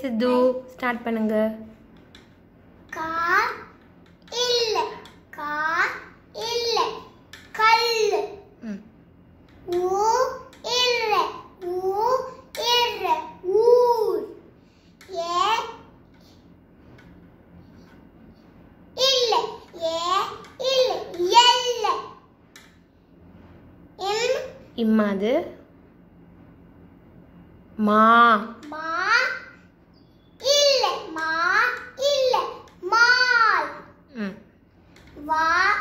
சித்து start பண்ணுங்க car இல்ல car இல்ல கல் ஊ இல்ல ஊ ஏ இல்ல ஏ இல்ல எம் இம்மாது மா மா What?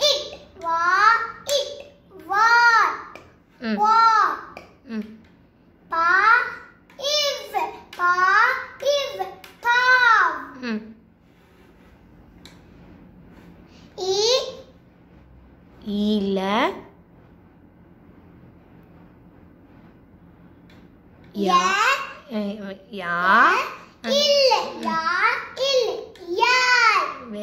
It. What? It. What? Mm. What? Mm. Pa is. Pa is. Pav. Mm. E. Ile. Ja. Ja. ja. ja.